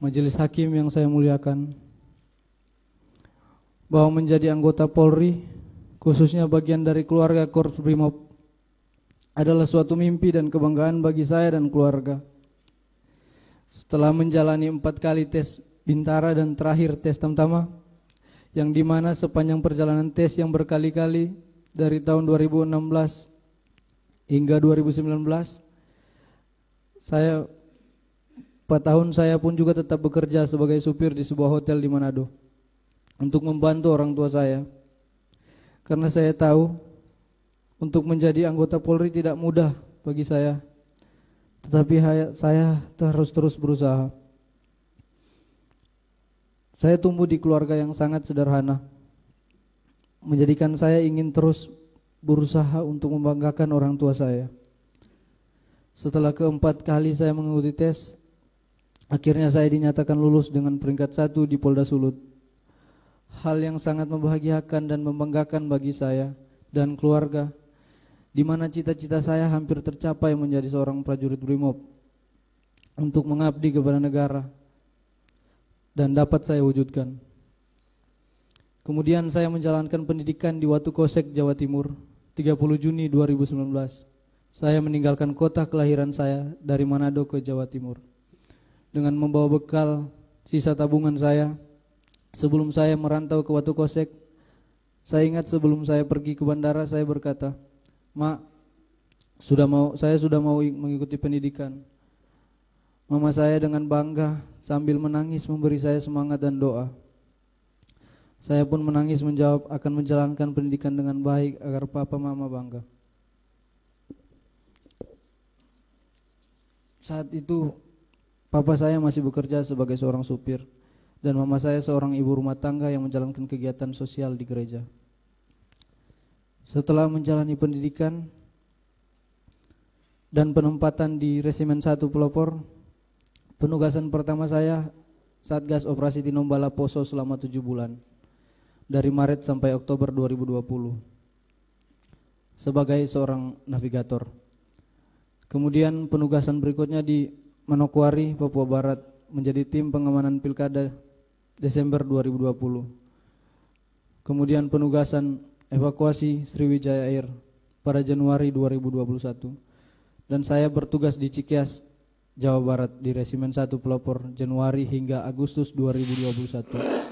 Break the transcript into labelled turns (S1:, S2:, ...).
S1: majelis hakim yang saya muliakan, bahwa menjadi anggota Polri, khususnya bagian dari keluarga Korps Brimob, adalah suatu mimpi dan kebanggaan bagi saya dan keluarga. Setelah menjalani empat kali tes bintara dan terakhir tes tamtama, yang dimana sepanjang perjalanan tes yang berkali-kali dari tahun 2016 hingga 2019, saya 4 tahun saya pun juga tetap bekerja sebagai supir di sebuah hotel di Manado untuk membantu orang tua saya. Karena saya tahu untuk menjadi anggota Polri tidak mudah bagi saya. Tetapi saya terus terus berusaha. Saya tumbuh di keluarga yang sangat sederhana. Menjadikan saya ingin terus berusaha untuk membanggakan orang tua saya. Setelah keempat kali saya mengikuti tes, Akhirnya saya dinyatakan lulus dengan peringkat satu di Polda Sulut. Hal yang sangat membahagiakan dan membanggakan bagi saya dan keluarga, di mana cita-cita saya hampir tercapai menjadi seorang prajurit BRIMOB untuk mengabdi kepada negara dan dapat saya wujudkan. Kemudian saya menjalankan pendidikan di Watu Kosek, Jawa Timur, 30 Juni 2019. Saya meninggalkan kota kelahiran saya dari Manado ke Jawa Timur dengan membawa bekal sisa tabungan saya. Sebelum saya merantau ke Watu Kosek, saya ingat sebelum saya pergi ke bandara saya berkata, "Mak, sudah mau saya sudah mau mengikuti pendidikan." Mama saya dengan bangga sambil menangis memberi saya semangat dan doa. Saya pun menangis menjawab akan menjalankan pendidikan dengan baik agar papa mama bangga. Saat itu Papa saya masih bekerja sebagai seorang supir dan mama saya seorang ibu rumah tangga yang menjalankan kegiatan sosial di gereja. Setelah menjalani pendidikan dan penempatan di Resimen 1 Pelopor, penugasan pertama saya Satgas Operasi Tinombala Poso selama tujuh bulan, dari Maret sampai Oktober 2020, sebagai seorang navigator. Kemudian penugasan berikutnya di Manokwari, Papua Barat menjadi tim pengamanan pilkada Desember 2020. Kemudian penugasan evakuasi Sriwijaya Air pada Januari 2021. Dan saya bertugas di Cikias, Jawa Barat di Resimen 1 Pelopor Januari hingga Agustus 2021.